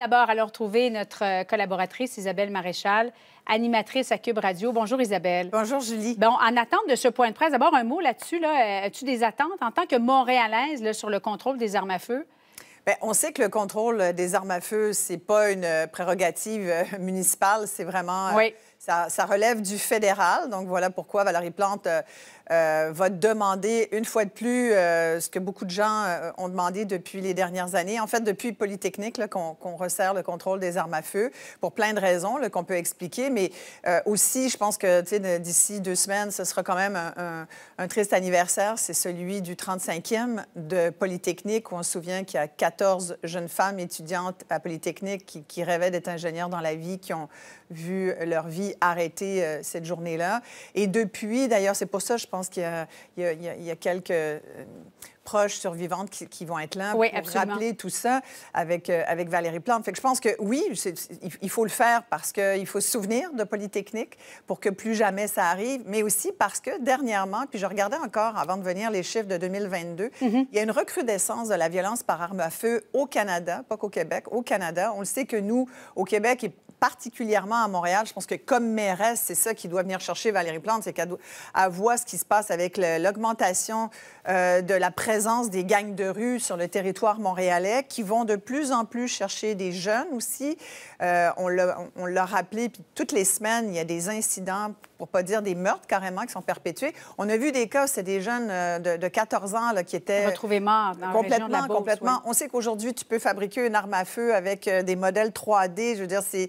D'abord, alors trouver, notre euh, collaboratrice Isabelle Maréchal, animatrice à Cube Radio. Bonjour Isabelle. Bonjour Julie. Bon, en attente de ce point de presse, d'abord un mot là-dessus. Là. Euh, as-tu des attentes en tant que Montréalaise sur le contrôle des armes à feu? Bien, on sait que le contrôle euh, des armes à feu, c'est pas une prérogative municipale, c'est vraiment oui. Ça, relève du fédéral. Donc, voilà pourquoi Valérie Plante euh, euh, va demander une fois de plus euh, ce que beaucoup de gens ont demandé depuis les dernières années. En fait, depuis Polytechnique, qu'on resserre le contrôle des armes à feu pour plein de raisons qu'on peut expliquer. Mais aussi, je pense que d'ici deux semaines, ce sera quand même un, triste anniversaire. C'est celui du 35e de Polytechnique, où on se souvient qu'il y a 14 jeunes femmes étudiantes à Polytechnique qui, qui rêvaient d'être ingénieures dans la vie, qui ont vu leur vie arrêter euh, cette journée-là. Et depuis, d'ailleurs, c'est pour ça, je pense qu'il y, y, y, a quelques euh, proches survivantes qui, vont être là pour rappeler tout ça avec, euh, avec Valérie Plante. Fait que je pense que oui, il faut le faire parce qu'il faut se souvenir de Polytechnique pour que plus jamais ça arrive, mais aussi parce que dernièrement, puis je regardais encore avant de venir les chiffres de 2022, mm-hmm. il y a une recrudescence de la violence par arme à feu au Canada, pas qu'au Québec, au Canada. On le sait que nous, au Québec, particulièrement à Montréal. Je pense que comme mairesse, c'est ça qui doit venir chercher Valérie Plante, c'est qu'elle voit ce qui se passe avec l'augmentation euh, de la présence des gangs de rue sur le territoire montréalais qui vont de plus en plus chercher des jeunes aussi. Euh, on l'a rappelé, puis toutes les semaines, il y a des incidents, pour pas dire des meurtres carrément, qui sont perpétués. On a vu des cas, c'est des jeunes euh, de, 14 ans là, qui étaient... Retrouvés morts dans complètement, la région de complètement. On sait qu'aujourd'hui, tu peux fabriquer une arme à feu avec des modèles 3D. Je veux dire, c'est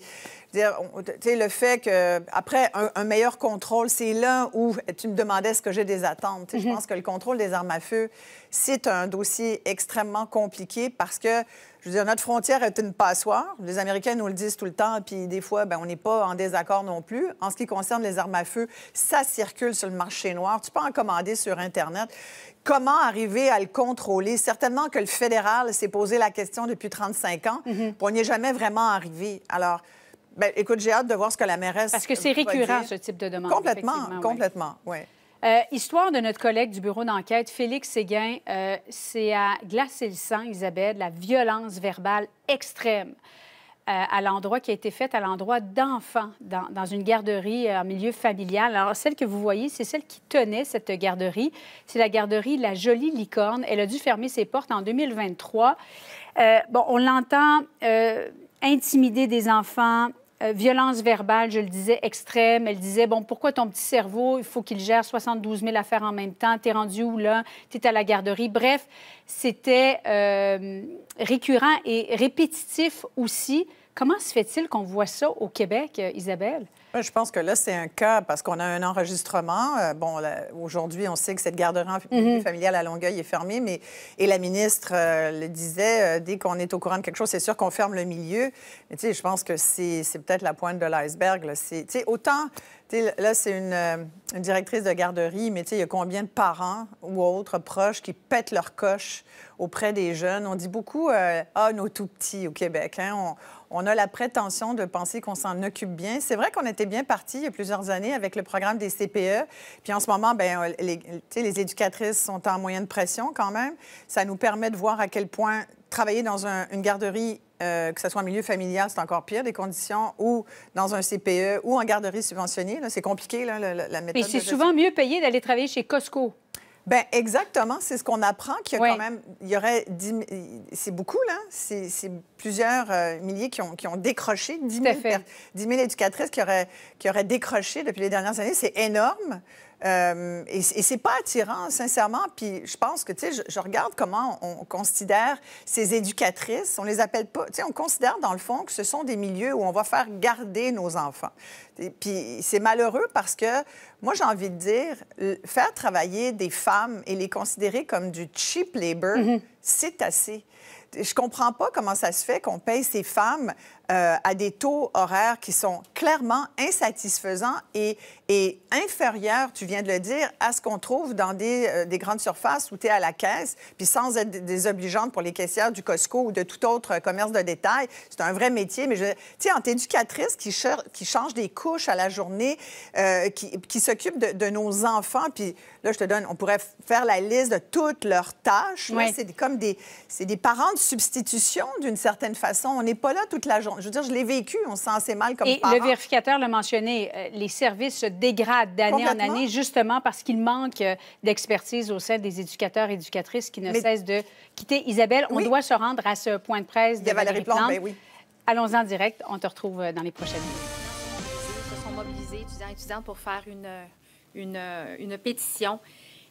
Dire, le fait que, après, un, meilleur contrôle, c'est là où tu me demandais ce que j'ai des attentes. Je mm-hmm. pense que le contrôle des armes à feu, c'est un dossier extrêmement compliqué parce que, je veux dire, notre frontière est une passoire. Les Américains nous le disent tout le temps, puis des fois, bien, on n'est pas en désaccord non plus. En ce qui concerne les armes à feu, ça circule sur le marché noir. Tu peux en commander sur Internet. Comment arriver à le contrôler? Certainement que le fédéral s'est posé la question depuis 35 ans, mm-hmm. pour on n'y est jamais vraiment arrivé. Alors, ben, écoute, j'ai hâte de voir ce que la mairesse. Parce que c'est récurrent, ce type de demande. Complètement, complètement, oui. Euh, histoire de notre collègue du bureau d'enquête, Félix Séguin, euh, c'est à glacer le sang, Isabelle, la violence verbale extrême euh, à l'endroit qui a été faite à l'endroit d'enfants dans, dans, une garderie en milieu familial. Alors, celle que vous voyez, c'est celle qui tenait cette garderie. C'est la garderie La Jolie Licorne. Elle a dû fermer ses portes en 2023. bon, on l'entend intimider des enfants, euh, violence verbale, je le disais, extrême. Elle disait, bon, pourquoi ton petit cerveau, il faut qu'il gère 72 000 affaires en même temps, t'es rendu où là, t'es à la garderie. Bref, c'était euh, récurrent et répétitif aussi. Comment se fait-il qu'on voit ça au Québec, euh, Isabelle? je pense que là, c'est un cas parce qu'on a un enregistrement. Euh, bon, aujourd'hui, on sait que cette garderie mm-hmm. familiale à Longueuil est fermée, mais et la ministre euh, le disait, euh, dès qu'on est au courant de quelque chose, c'est sûr qu'on ferme le milieu. Mais tu sais, je pense que c'est peut-être la pointe de l'iceberg. C'est autant là, c'est euh, une, directrice de garderie, mais il y a combien de parents ou autres proches qui pètent leur coche auprès des jeunes? On dit beaucoup euh, Ah, nos tout petits au Québec. Hein. On, a la prétention de penser qu'on s'en occupe bien. C'est vrai qu'on était bien parti il y a plusieurs années avec le programme des CPE. Puis en ce moment, ben, euh, les, les éducatrices sont en moyenne pression quand même. Ça nous permet de voir à quel point travailler dans une garderie, euh, que ce soit en milieu familial, c'est encore pire, des conditions, ou dans un CPE, ou en garderie subventionnée. C'est compliqué, la, méthode. Mais c'est souvent mieux payé d'aller travailler chez Costco. Ben exactement, c'est ce qu'on apprend qu'il y a quand même, il y aurait, c'est beaucoup là, c'est plusieurs euh, milliers qui ont, qui ont décroché, 10 000, éducatrices qui auraient, qui auraient décroché depuis les dernières années, c'est énorme. Euh, et, c'est pas attirant, sincèrement. Puis je pense que, tu sais, je, regarde comment on, considère ces éducatrices. On les appelle pas. Tu sais, on considère, dans le fond, que ce sont des milieux où on va faire garder nos enfants. puis c'est malheureux parce que, moi, j'ai envie de dire, faire travailler des femmes et les considérer comme du cheap labor, mm-hmm. c'est assez je comprends pas comment ça se fait qu'on paye ces femmes euh, à des taux horaires qui sont clairement insatisfaisants et, et inférieurs, tu viens de le dire, à ce qu'on trouve dans des, euh, grandes surfaces où tu es à la caisse, puis sans être désobligeante pour les caissières du Costco ou de tout autre euh, commerce de détail. C'est un vrai métier, mais je... Tu sais, en éducatrice qui, qui change des couches à la journée, qui, s'occupe de, nos enfants, puis là, je te donne, on pourrait faire la liste de toutes leurs tâches. Oui. C'est comme des, des parents de substitution, d'une certaine façon. On n'est pas là toute la journée je veux dire, je l'ai vécu, on se sent assez mal comme Et le vérificateur l'a mentionné, euh, les services se dégradent d'année en année justement parce qu'il manque euh, d'expertise au sein des éducateurs et éducatrices qui ne cessent de quitter. Isabelle, on doit se rendre à ce point de presse de Il Valérie, ben oui. Allons-en direct, on te retrouve euh, dans les prochaines minutes. Se sont mobilisés, étudiants et étudiantes, pour faire une, une, une pétition.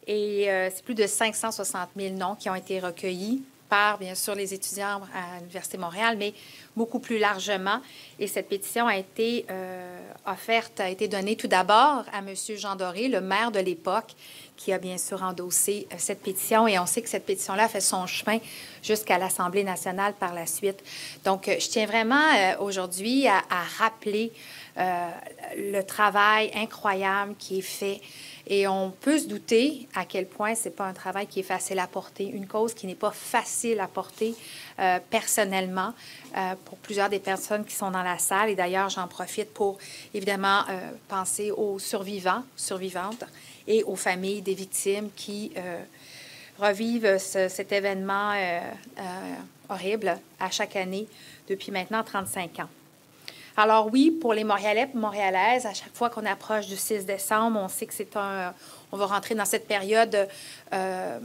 Et c'est plus de 560 000 noms qui ont été recueillis par, bien sûr, les étudiants à l'Université Montréal, mais beaucoup plus largement. Et cette pétition a été euh, offerte, a été donnée tout d'abord à M. Jean Doré, le maire de l'époque, qui a bien sûr endossé euh, cette pétition. Et on sait que cette pétition-là fait son chemin jusqu'à l'Assemblée nationale par la suite. Donc, euh, je tiens vraiment aujourd'hui à, rappeler le travail incroyable qui est fait et on peut se douter à quel point ce n'est pas un travail qui est facile à porter, une cause qui n'est pas facile à porter euh, personnellement euh, pour plusieurs des personnes qui sont dans la salle. Et d'ailleurs, j'en profite pour évidemment euh, penser aux survivants, survivantes et aux familles des victimes qui revivent cet événement horrible à chaque année depuis maintenant 35 ans. Alors oui, pour les Montréalais, Montréalaises, à chaque fois qu'on approche du 6 décembre, on sait que c'est un, on va rentrer dans cette période euh,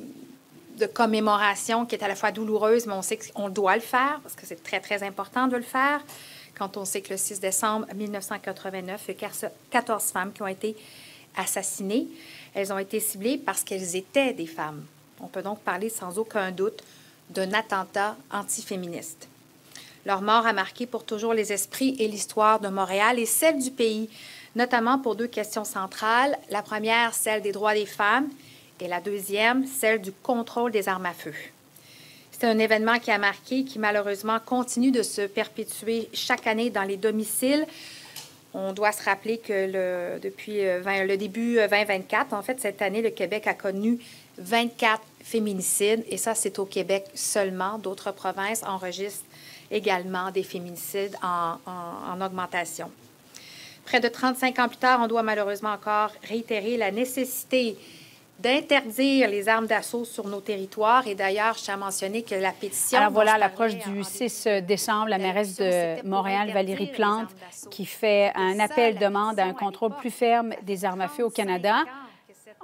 de commémoration qui est à la fois douloureuse, mais on sait qu'on doit le faire parce que c'est très très important de le faire. Quand on sait que le 6 décembre 1989, il y 14 femmes qui ont été assassinées. Elles ont été ciblées parce qu'elles étaient des femmes. On peut donc parler sans aucun doute d'un attentat antiféministe. Leur mort a marqué pour toujours les esprits et l'histoire de Montréal et celle du pays, notamment pour deux questions centrales. La première, celle des droits des femmes, et la deuxième, celle du contrôle des armes à feu. C'est un événement qui a marqué, qui malheureusement continue de se perpétuer chaque année dans les domiciles. On doit se rappeler que depuis euh, le début 2024, euh, en fait, cette année, le Québec a connu 24 féminicides, et ça, c'est au Québec seulement. D'autres provinces enregistrent également des féminicides en, augmentation. Près de 35 ans plus tard, on doit malheureusement encore réitérer la nécessité d'interdire les armes d'assaut sur nos territoires. Et d'ailleurs, je tiens à mentionner que la pétition... Alors voilà, à l'approche du 6 décembre, la mairesse de Montréal, Valérie Plante, qui fait un appel, demande à un contrôle plus ferme des armes à feu au Canada.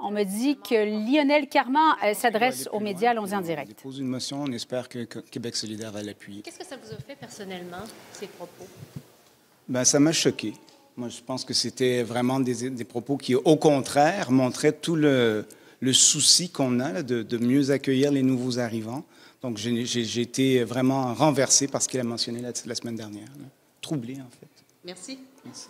On me dit que Lionel Carman euh, s'adresse aux médias. Allons-y en direct. Je dépose une motion. On espère que Québec solidaire va l'appuyer. Qu'est-ce que ça vous a fait personnellement, ces propos? Ben, ça m'a choqué. Moi, je pense que c'était vraiment des, propos qui, au contraire, montraient tout le, souci qu'on a de, mieux accueillir les nouveaux arrivants. Donc, j'ai été vraiment renversé par ce qu'il a mentionné la, la semaine dernière. troublée Troublé, en fait. Merci. Merci.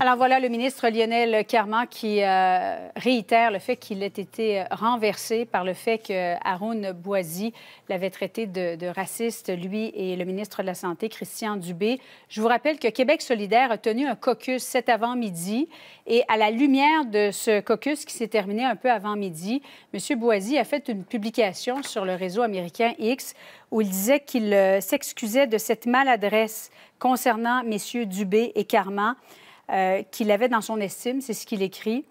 Alors voilà le ministre Lionel Carman qui euh, réitère le fait qu'il ait été renversé par le fait que Boisy l'avait traité de, de, raciste, lui et le ministre de la Santé, Christian Dubé. Je vous rappelle que Québec solidaire a tenu un caucus cet avant-midi et à la lumière de ce caucus qui s'est terminé un peu avant midi, M. Boisy a fait une publication sur le réseau américain X où il disait qu'il euh, s'excusait de cette maladresse concernant messieurs Dubé et Carman. Euh, qu'il avait dans son estime, c'est ce qu'il écrit.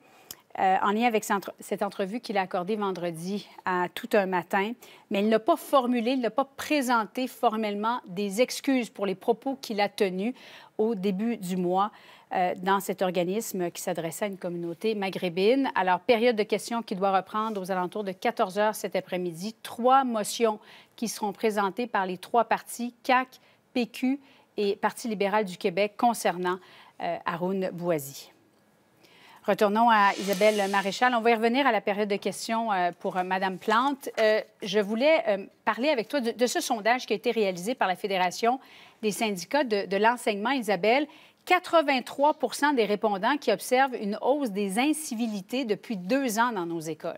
Euh, en lien avec cette entrevue qu'il a accordée vendredi à tout un matin, mais il n'a pas formulé, il n'a pas présenté formellement des excuses pour les propos qu'il a tenus au début du mois euh, dans cet organisme qui s'adressait à une communauté maghrébine. Alors, période de questions qui doit reprendre aux alentours de 14 heures cet après-midi. Trois motions qui seront présentées par les trois partis, CAC, PQ et Parti libéral du Québec concernant euh, Arun Bouazi. Retournons à Isabelle Maréchal. On va y revenir à la période de questions euh, pour euh, Mme Plante. je voulais parler avec toi de, ce sondage qui a été réalisé par la Fédération des syndicats de, l'enseignement, Isabelle. 83 des répondants qui observent une hausse des incivilités depuis deux ans dans nos écoles.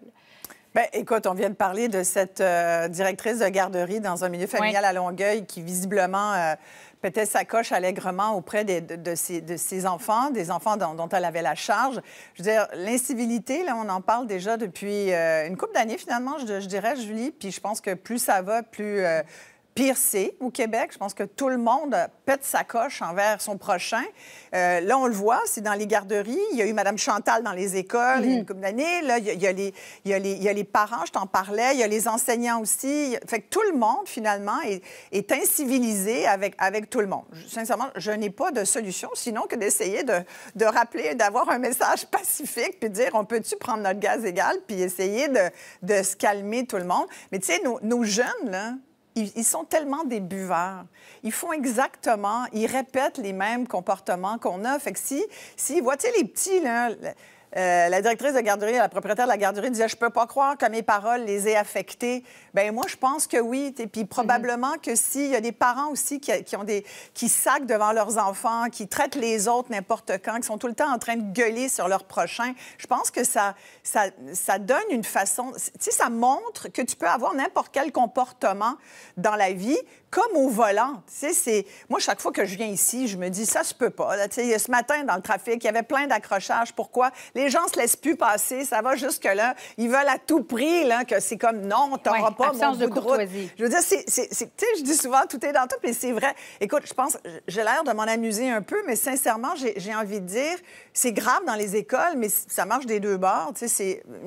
Ben, écoute, on vient de parler de cette euh, directrice de garderie dans un milieu familial à Longueuil qui, visiblement, euh, pétait sa coche allègrement auprès des, de, ses, de, ses, enfants, des enfants dont, elle avait la charge. Je veux dire, l'incivilité, là, on en parle déjà depuis euh, une couple d'années, finalement, je, je, dirais, Julie. Puis je pense que plus ça va, plus euh, Pire au Québec, je pense que tout le monde pète sa coche envers son prochain. Euh, là, on le voit, c'est dans les garderies. Il y a eu Mme Chantal dans les écoles il y a une mhm. couple d'années. Là, il y, a, les, parents, je t'en parlais. Il y a les enseignants aussi. Fait que tout le monde, finalement, est, incivilisé avec, tout le monde. sincèrement, je n'ai pas de solution, sinon que d'essayer de, rappeler, d'avoir un message pacifique, puis dire, on peut-tu prendre notre gaz égal, puis essayer de, se calmer tout le monde. Mais tu sais, nos, nos jeunes, là, ils, sont tellement des buveurs. Ils font exactement, ils répètent les mêmes comportements qu'on a. Fait que si, si vois tu les petits, là, euh, la directrice de la garderie, la propriétaire de la garderie disait Je peux pas croire que mes paroles les aient affectées. Ben moi, je pense que oui. Et puis probablement que s'il y a des parents aussi qui, qui, ont des qui devant leurs enfants, qui traitent les autres n'importe quand, qui sont tout le temps en train de gueuler sur leurs prochain je pense que ça ça, ça donne une façon. Tu sais, ça montre que tu peux avoir n'importe quel comportement dans la vie, comme au volant. C'est, moi, chaque fois que je viens ici, je me dis, ça se peut pas. Là, ce matin, dans le trafic, il y avait plein d'accrochages. Pourquoi? Les gens se laissent plus passer. Ça va jusque-là. Ils veulent à tout prix là, que c'est comme, non, tu n'auras pas mon bout de, de Je veux dire, c'est, je dis souvent, tout est dans tout, mais c'est vrai. Écoute, je pense, j'ai l'air de m'en amuser un peu, mais sincèrement, j'ai envie de dire, c'est grave dans les écoles, mais ça marche des deux bords.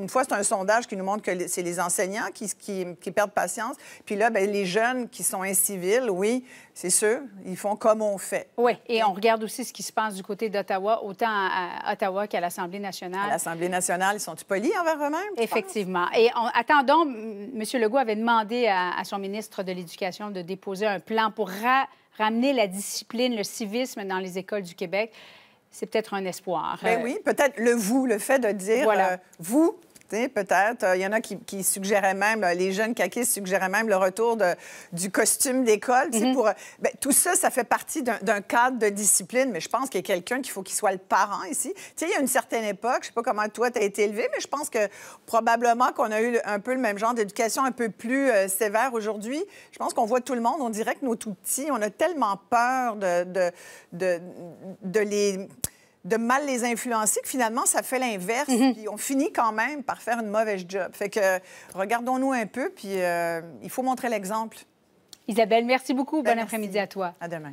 Une fois, c'est un sondage qui nous montre que c'est les enseignants qui, qui, perdent patience. Puis là, ben, les jeunes qui sont ainsi oui, c'est sûr, ils font comme on fait. Oui, et on regarde aussi ce qui se passe du côté d'Ottawa, autant à Ottawa qu'à l'Assemblée nationale. À l'Assemblée nationale, ils sont-ils polis envers eux-mêmes? Effectivement. Et attendons, M. Legault avait demandé à, son ministre de l'Éducation de déposer un plan pour ramener la discipline, le civisme dans les écoles du Québec c'est peut-être un espoir. Ben euh, oui, peut-être le vous, le fait de dire voilà. Euh, vous, peut-être. Euh, il y en a qui, suggéraient même, les jeunes caquistes suggéraient même le retour de, du costume d'école. Mhm. pour, euh, ben, tout ça, ça fait partie d'un cadre de discipline, mais je pense qu'il y a quelqu'un qu'il faut qu'il soit le parent ici. Tu sais, il y a une certaine époque, je sais pas comment toi, tu as été élevé, mais je pense que probablement qu'on a eu un peu le même genre d'éducation, un peu plus euh, sévère aujourd'hui. Je pense qu'on voit tout le monde, on dirait que nos tout-petits, on a tellement peur de, de les de mal les influencer, que finalement, ça fait l'inverse. Mhm. Puis on finit quand même par faire une mauvaise job. Fait que regardons-nous un peu, puis euh, il faut montrer l'exemple. Isabelle, merci beaucoup. bon ben, après-midi à toi. À demain.